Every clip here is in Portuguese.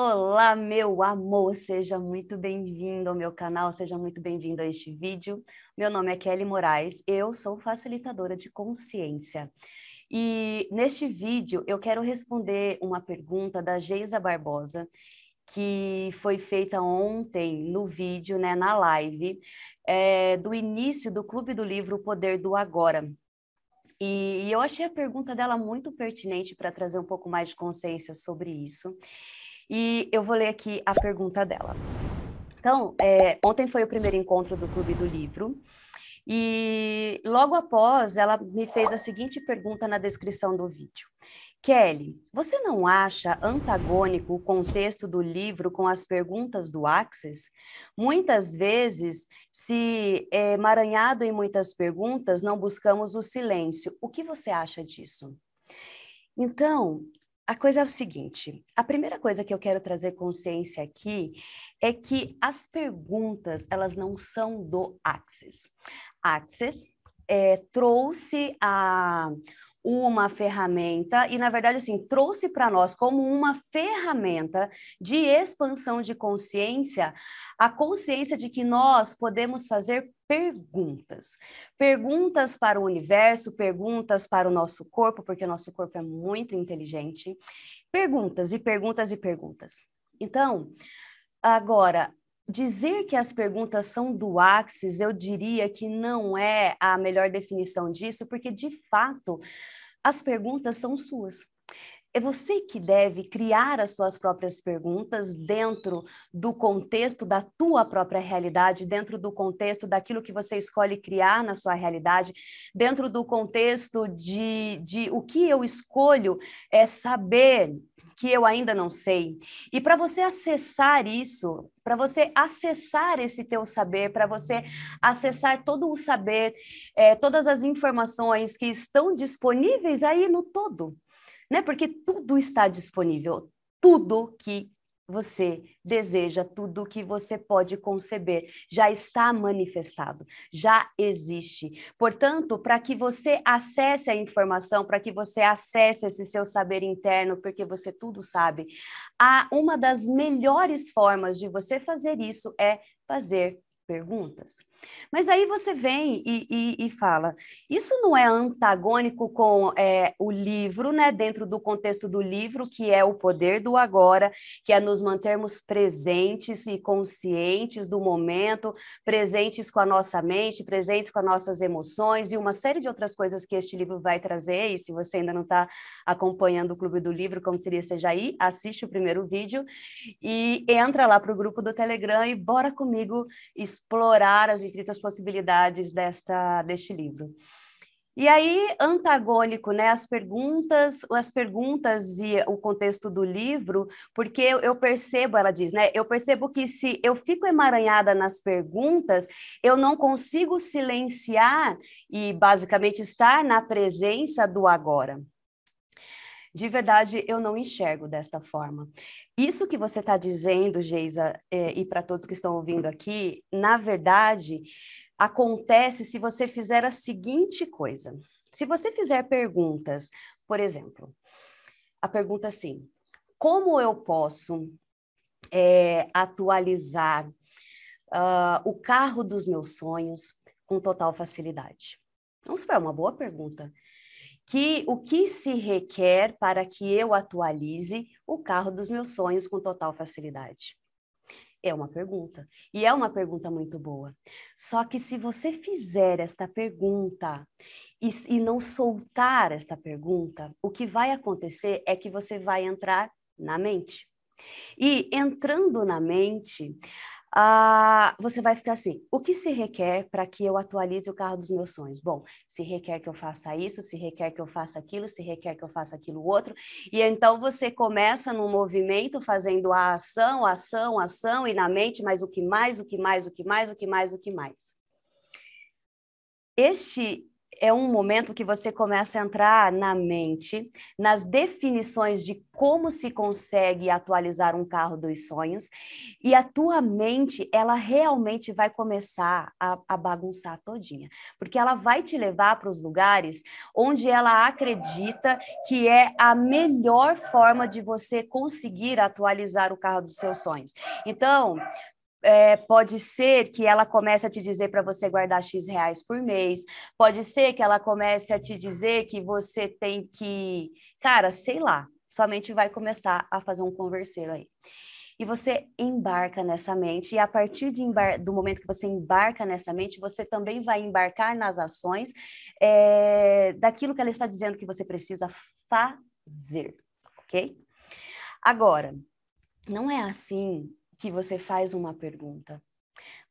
Olá, meu amor, seja muito bem-vindo ao meu canal, seja muito bem-vindo a este vídeo. Meu nome é Kelly Moraes, eu sou facilitadora de consciência. E neste vídeo eu quero responder uma pergunta da Geisa Barbosa, que foi feita ontem no vídeo, né, na live, é, do início do Clube do Livro O Poder do Agora, e, eu achei a pergunta dela muito pertinente para trazer um pouco mais de consciência sobre isso. E eu vou ler aqui a pergunta dela. Então, é, ontem foi o primeiro encontro do Clube do Livro. E logo após, ela me fez a seguinte pergunta na descrição do vídeo. Kelly, você não acha antagônico o contexto do livro com as perguntas do Axis? Muitas vezes, se é emaranhado é, em muitas perguntas, não buscamos o silêncio. O que você acha disso? Então, a coisa é o seguinte: a primeira coisa que eu quero trazer consciência aqui é que as perguntas elas não são do Axis. Axis é, trouxe a uma ferramenta e na verdade assim trouxe para nós como uma ferramenta de expansão de consciência a consciência de que nós podemos fazer perguntas. Perguntas para o universo, perguntas para o nosso corpo, porque o nosso corpo é muito inteligente. Perguntas e perguntas e perguntas. Então, agora, dizer que as perguntas são do Axis, eu diria que não é a melhor definição disso, porque de fato as perguntas são suas. É você que deve criar as suas próprias perguntas dentro do contexto da tua própria realidade, dentro do contexto daquilo que você escolhe criar na sua realidade, dentro do contexto de, de o que eu escolho é saber que eu ainda não sei. E para você acessar isso, para você acessar esse teu saber, para você acessar todo o saber, eh, todas as informações que estão disponíveis aí no todo né? Porque tudo está disponível, tudo que você deseja, tudo que você pode conceber já está manifestado, já existe. Portanto, para que você acesse a informação, para que você acesse esse seu saber interno, porque você tudo sabe, há uma das melhores formas de você fazer isso é fazer perguntas. Mas aí você vem e, e, e fala, isso não é antagônico com é, o livro, né? Dentro do contexto do livro, que é o poder do agora, que é nos mantermos presentes e conscientes do momento, presentes com a nossa mente, presentes com as nossas emoções e uma série de outras coisas que este livro vai trazer. E se você ainda não está acompanhando o Clube do Livro, como seria seja aí, assiste o primeiro vídeo e entra lá para o grupo do Telegram e bora comigo explorar as infinitas possibilidades desta, deste livro. E aí, antagônico, né? As perguntas, as perguntas e o contexto do livro, porque eu percebo, ela diz, né? Eu percebo que se eu fico emaranhada nas perguntas, eu não consigo silenciar e basicamente estar na presença do agora de verdade eu não enxergo desta forma. Isso que você está dizendo, Geisa, é, e para todos que estão ouvindo aqui, na verdade acontece se você fizer a seguinte coisa. Se você fizer perguntas, por exemplo, a pergunta assim: como eu posso é, atualizar uh, o carro dos meus sonhos com total facilidade? Vamos então, supor, é uma boa pergunta que o que se requer para que eu atualize o carro dos meus sonhos com total facilidade? É uma pergunta, e é uma pergunta muito boa. Só que se você fizer esta pergunta e, e não soltar esta pergunta, o que vai acontecer é que você vai entrar na mente. E entrando na mente, ah, você vai ficar assim: o que se requer para que eu atualize o carro dos meus sonhos? Bom, se requer que eu faça isso, se requer que eu faça aquilo, se requer que eu faça aquilo outro. E então você começa num movimento fazendo a ação, ação, ação e na mente, mas o que mais, o que mais, o que mais, o que mais, o que mais. Este é um momento que você começa a entrar na mente, nas definições de como se consegue atualizar um carro dos sonhos, e a tua mente, ela realmente vai começar a, a bagunçar todinha, porque ela vai te levar para os lugares onde ela acredita que é a melhor forma de você conseguir atualizar o carro dos seus sonhos. Então, é, pode ser que ela comece a te dizer para você guardar X reais por mês, pode ser que ela comece a te dizer que você tem que, cara, sei lá, somente vai começar a fazer um converseiro aí. E você embarca nessa mente, e a partir de embar do momento que você embarca nessa mente, você também vai embarcar nas ações é, daquilo que ela está dizendo que você precisa fazer, ok? Agora, não é assim que você faz uma pergunta.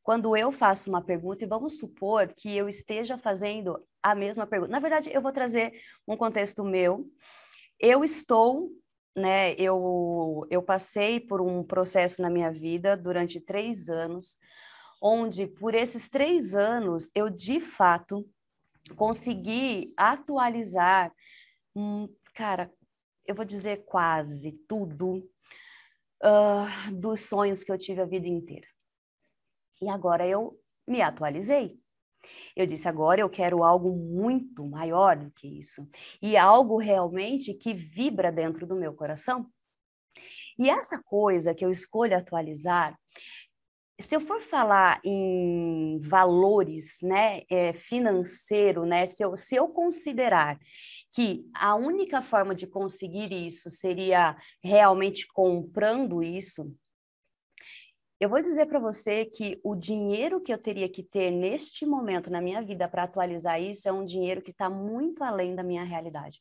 Quando eu faço uma pergunta, e vamos supor que eu esteja fazendo a mesma pergunta. Na verdade, eu vou trazer um contexto meu. Eu estou, né? Eu, eu passei por um processo na minha vida durante três anos, onde por esses três anos eu de fato consegui atualizar, hum, cara, eu vou dizer quase tudo ah, dos sonhos que eu tive a vida inteira. E agora eu me atualizei. Eu disse: agora eu quero algo muito maior do que isso, e algo realmente que vibra dentro do meu coração. E essa coisa que eu escolho atualizar se eu for falar em valores né, é, financeiro, né, se, eu, se eu considerar que a única forma de conseguir isso seria realmente comprando isso, eu vou dizer para você que o dinheiro que eu teria que ter neste momento na minha vida para atualizar isso é um dinheiro que está muito além da minha realidade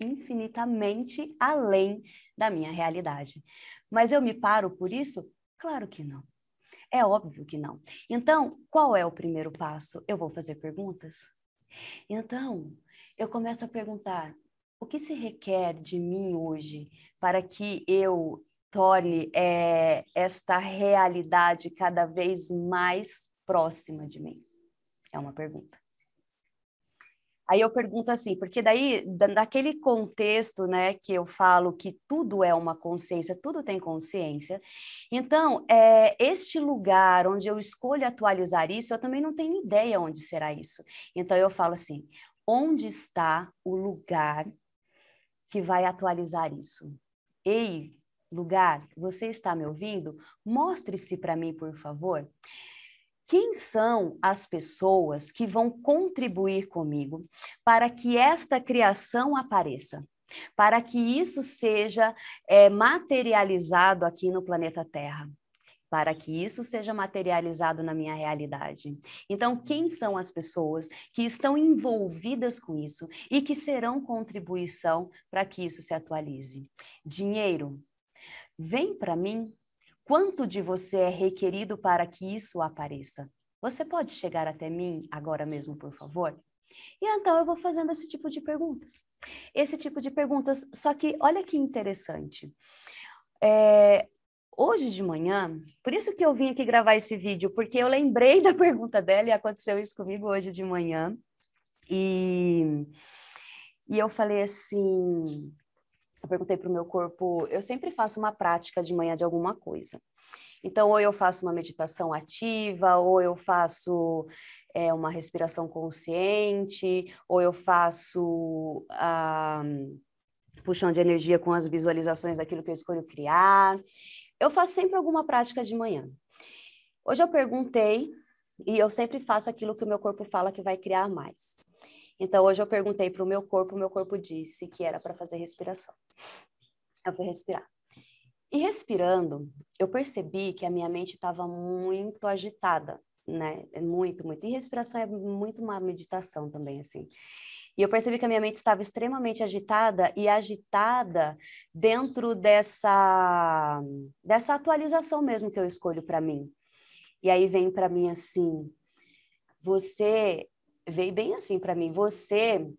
infinitamente além da minha realidade. Mas eu me paro por isso? Claro que não. É óbvio que não. Então, qual é o primeiro passo? Eu vou fazer perguntas? Então, eu começo a perguntar: o que se requer de mim hoje para que eu torne é, esta realidade cada vez mais próxima de mim? É uma pergunta. Aí eu pergunto assim, porque daí, naquele contexto, né, que eu falo que tudo é uma consciência, tudo tem consciência, então, é, este lugar onde eu escolho atualizar isso, eu também não tenho ideia onde será isso. Então, eu falo assim, onde está o lugar que vai atualizar isso? Ei, lugar, você está me ouvindo? Mostre-se para mim, por favor quem são as pessoas que vão contribuir comigo para que esta criação apareça? Para que isso seja é, materializado aqui no planeta Terra? para que isso seja materializado na minha realidade. Então, quem são as pessoas que estão envolvidas com isso e que serão contribuição para que isso se atualize? Dinheiro. Vem para mim Quanto de você é requerido para que isso apareça? Você pode chegar até mim agora mesmo, por favor? E então eu vou fazendo esse tipo de perguntas. Esse tipo de perguntas, só que olha que interessante. É, hoje de manhã, por isso que eu vim aqui gravar esse vídeo, porque eu lembrei da pergunta dela e aconteceu isso comigo hoje de manhã. E, e eu falei assim: eu perguntei para o meu corpo, eu sempre faço uma prática de manhã de alguma coisa. Então, ou eu faço uma meditação ativa, ou eu faço é, uma respiração consciente, ou eu faço ah, puxão de energia com as visualizações daquilo que eu escolho criar. Eu faço sempre alguma prática de manhã. Hoje eu perguntei e eu sempre faço aquilo que o meu corpo fala que vai criar mais. Então, hoje eu perguntei para o meu corpo, o meu corpo disse que era para fazer respiração. Eu fui respirar. E respirando, eu percebi que a minha mente estava muito agitada, né? É muito, muito. E respiração é muito uma meditação também, assim. E eu percebi que a minha mente estava extremamente agitada e agitada dentro dessa dessa atualização mesmo que eu escolho para mim. E aí vem para mim assim: você veio bem assim para mim. Você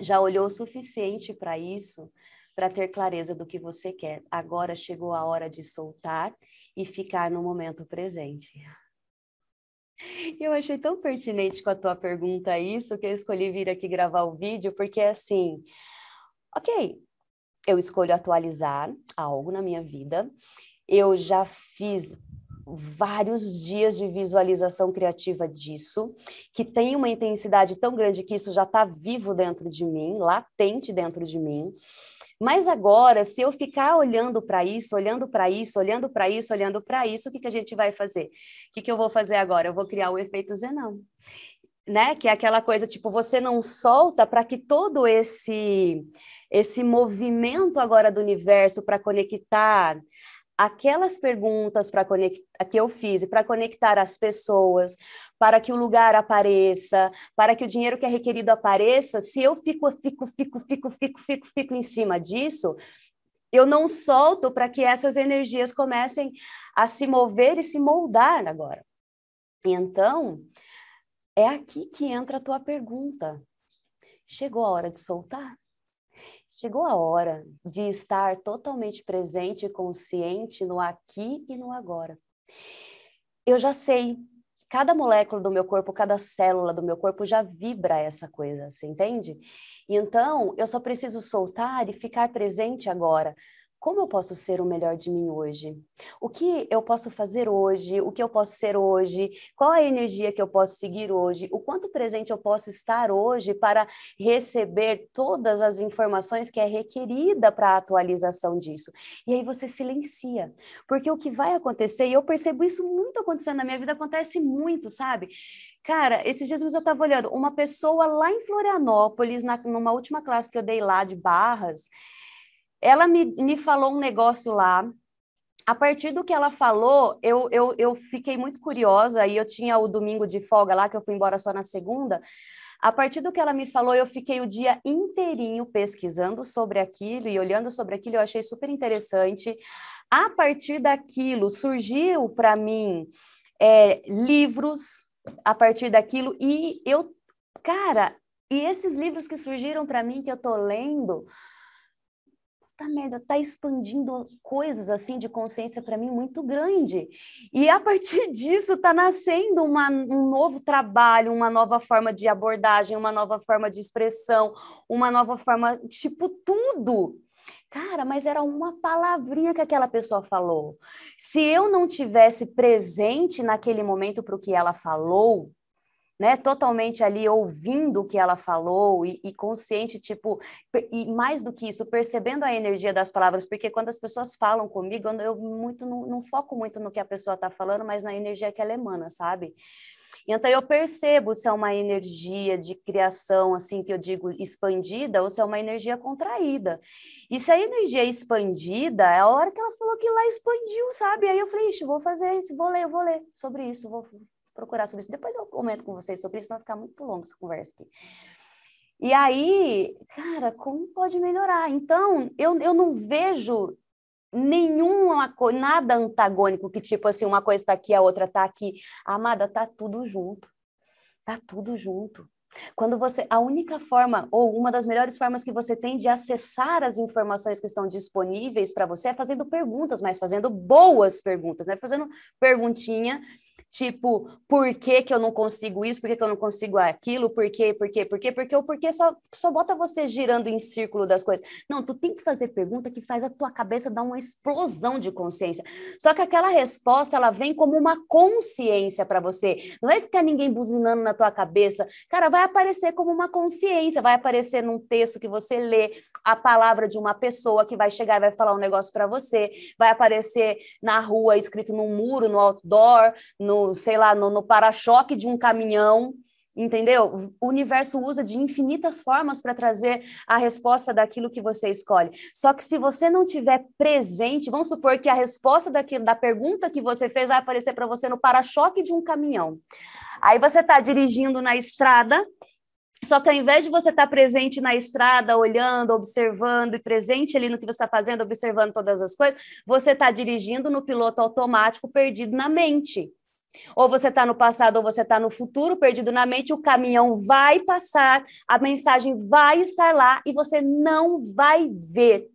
já olhou o suficiente para isso, para ter clareza do que você quer. Agora chegou a hora de soltar e ficar no momento presente. Eu achei tão pertinente com a tua pergunta isso que eu escolhi vir aqui gravar o vídeo, porque é assim, ok, eu escolho atualizar algo na minha vida. Eu já fiz vários dias de visualização criativa disso, que tem uma intensidade tão grande que isso já está vivo dentro de mim, latente dentro de mim. Mas agora, se eu ficar olhando para isso, olhando para isso, olhando para isso, olhando para isso, o que, que a gente vai fazer? O que, que eu vou fazer agora? Eu vou criar o efeito Zenão. Né? Que é aquela coisa tipo você não solta para que todo esse esse movimento agora do universo para conectar aquelas perguntas para que eu fiz para conectar as pessoas, para que o lugar apareça, para que o dinheiro que é requerido apareça, se eu fico, fico, fico, fico, fico, fico, fico em cima disso, eu não solto para que essas energias comecem a se mover e se moldar agora. Então, é aqui que entra a tua pergunta. Chegou a hora de soltar? Chegou a hora de estar totalmente presente e consciente no aqui e no agora. Eu já sei, cada molécula do meu corpo, cada célula do meu corpo já vibra essa coisa, você entende? Então, eu só preciso soltar e ficar presente agora como eu posso ser o melhor de mim hoje? O que eu posso fazer hoje? O que eu posso ser hoje? Qual a energia que eu posso seguir hoje? O quanto presente eu posso estar hoje para receber todas as informações que é requerida para a atualização disso? E aí você silencia, porque o que vai acontecer, e eu percebo isso muito acontecendo na minha vida, acontece muito, sabe? Cara, esses dias eu estava olhando, uma pessoa lá em Florianópolis, na, numa última classe que eu dei lá de Barras, ela me, me falou um negócio lá. A partir do que ela falou, eu, eu, eu fiquei muito curiosa e eu tinha o domingo de folga lá, que eu fui embora só na segunda. A partir do que ela me falou, eu fiquei o dia inteirinho pesquisando sobre aquilo e olhando sobre aquilo, eu achei super interessante. A partir daquilo, surgiu para mim é, livros a partir daquilo e eu, cara, e esses livros que surgiram para mim que eu tô lendo, puta merda, tá expandindo coisas assim de consciência para mim muito grande. E a partir disso tá nascendo uma, um novo trabalho, uma nova forma de abordagem, uma nova forma de expressão, uma nova forma, tipo, tudo. Cara, mas era uma palavrinha que aquela pessoa falou. Se eu não tivesse presente naquele momento para o que ela falou, né, totalmente ali ouvindo o que ela falou e, e, consciente, tipo, e mais do que isso, percebendo a energia das palavras, porque quando as pessoas falam comigo, eu muito não, não foco muito no que a pessoa está falando, mas na energia que ela emana, sabe? Então eu percebo se é uma energia de criação, assim que eu digo expandida, ou se é uma energia contraída. E se a energia é expandida, é a hora que ela falou que lá expandiu, sabe? Aí eu falei, ixi, vou fazer isso, vou ler, vou ler sobre isso, vou procurar sobre isso. Depois eu comento com vocês sobre isso, senão ficar muito longo essa conversa aqui. E aí, cara, como pode melhorar? Então, eu, eu não vejo nenhuma nada antagônico que tipo assim, uma coisa está aqui, a outra está aqui. Amada, tá tudo junto. Tá tudo junto. Quando você, a única forma ou uma das melhores formas que você tem de acessar as informações que estão disponíveis para você é fazendo perguntas, mas fazendo boas perguntas, né? Fazendo perguntinha Tipo, por que, que eu não consigo isso? Por que, que eu não consigo aquilo? Por quê? Por quê? Por quê? Porque o porquê só, só bota você girando em círculo das coisas. Não, tu tem que fazer pergunta que faz a tua cabeça dar uma explosão de consciência. Só que aquela resposta, ela vem como uma consciência para você. Não vai ficar ninguém buzinando na tua cabeça. Cara, vai aparecer como uma consciência, vai aparecer num texto que você lê, a palavra de uma pessoa que vai chegar e vai falar um negócio para você, vai aparecer na rua escrito num muro, no outdoor, no no, sei lá, no, no para-choque de um caminhão, entendeu? O universo usa de infinitas formas para trazer a resposta daquilo que você escolhe. Só que se você não tiver presente, vamos supor que a resposta daquilo, da pergunta que você fez vai aparecer para você no para-choque de um caminhão. Aí você está dirigindo na estrada só que ao invés de você estar tá presente na estrada, olhando, observando e presente ali no que você está fazendo, observando todas as coisas, você está dirigindo no piloto automático, perdido na mente. Ou você está no passado ou você está no futuro, perdido na mente, o caminhão vai passar, a mensagem vai estar lá e você não vai ver.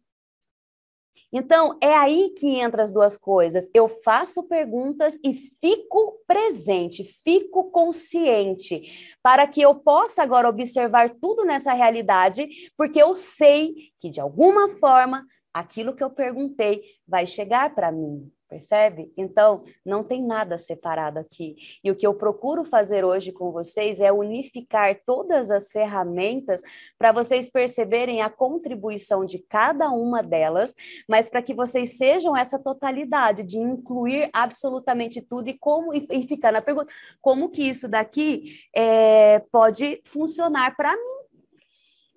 Então, é aí que entra as duas coisas. Eu faço perguntas e fico presente, fico consciente, para que eu possa agora observar tudo nessa realidade, porque eu sei que de alguma forma aquilo que eu perguntei vai chegar para mim. Percebe? Então, não tem nada separado aqui. E o que eu procuro fazer hoje com vocês é unificar todas as ferramentas para vocês perceberem a contribuição de cada uma delas, mas para que vocês sejam essa totalidade de incluir absolutamente tudo e como e, e ficar na pergunta como que isso daqui é, pode funcionar para mim?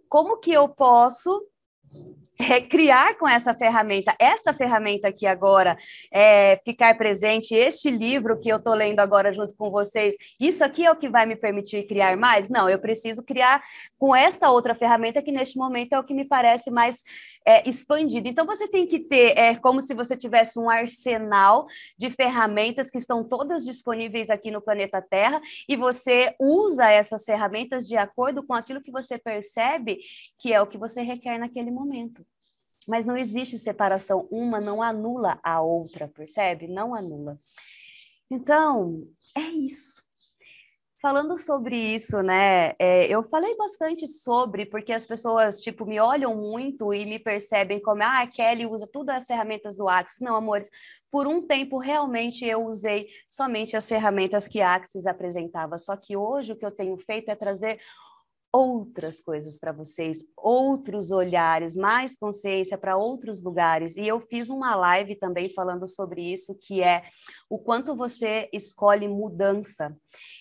Como que eu posso recriar com essa ferramenta, esta ferramenta aqui agora, é, ficar presente, este livro que eu estou lendo agora junto com vocês, isso aqui é o que vai me permitir criar mais? Não, eu preciso criar com esta outra ferramenta que neste momento é o que me parece mais é, expandido. Então, você tem que ter, é como se você tivesse um arsenal de ferramentas que estão todas disponíveis aqui no planeta Terra e você usa essas ferramentas de acordo com aquilo que você percebe que é o que você requer naquele momento. Mas não existe separação, uma não anula a outra, percebe? Não anula. Então, é isso. Falando sobre isso, né? É, eu falei bastante sobre, porque as pessoas, tipo, me olham muito e me percebem como, ah, a Kelly usa todas as ferramentas do Axis. Não, amores, por um tempo realmente eu usei somente as ferramentas que a Axis apresentava. Só que hoje o que eu tenho feito é trazer outras coisas para vocês, outros olhares, mais consciência para outros lugares. E eu fiz uma live também falando sobre isso, que é o quanto você escolhe mudança.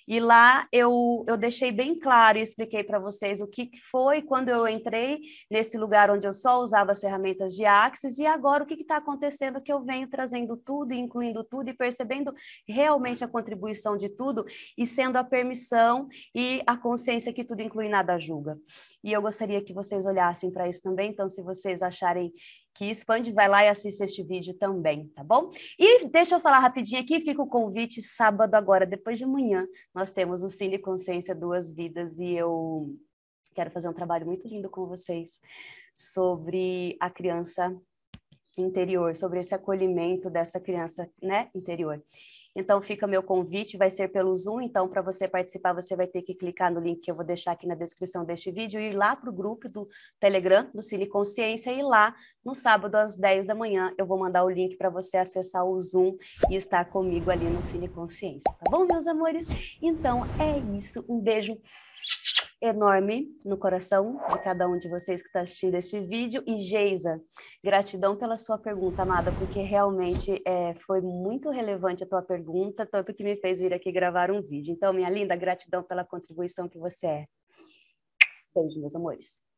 E lá eu, eu deixei bem claro e expliquei para vocês o que foi quando eu entrei nesse lugar onde eu só usava as ferramentas de Axis e agora o que está acontecendo que eu venho trazendo tudo, incluindo tudo e percebendo realmente a contribuição de tudo e sendo a permissão e a consciência que tudo inclui na nada julga. E eu gostaria que vocês olhassem para isso também. Então, se vocês acharem que expande, vai lá e assiste este vídeo também, tá bom? E deixa eu falar rapidinho aqui, fica o convite sábado agora, depois de manhã, nós temos o Cine Consciência Duas Vidas e eu quero fazer um trabalho muito lindo com vocês sobre a criança interior, sobre esse acolhimento dessa criança, né, interior. Então fica meu convite, vai ser pelo Zoom, então para você participar você vai ter que clicar no link que eu vou deixar aqui na descrição deste vídeo e ir lá para o grupo do Telegram do Cine Consciência e lá no sábado às 10 da manhã eu vou mandar o link para você acessar o Zoom e estar comigo ali no Cine Consciência, tá bom meus amores? Então é isso, um beijo enorme no coração de cada um de vocês que está assistindo este vídeo. E Geisa, gratidão pela sua pergunta, amada, porque realmente é, foi muito relevante a tua pergunta, tanto que me fez vir aqui gravar um vídeo. Então, minha linda, gratidão pela contribuição que você é. Beijo, meus amores.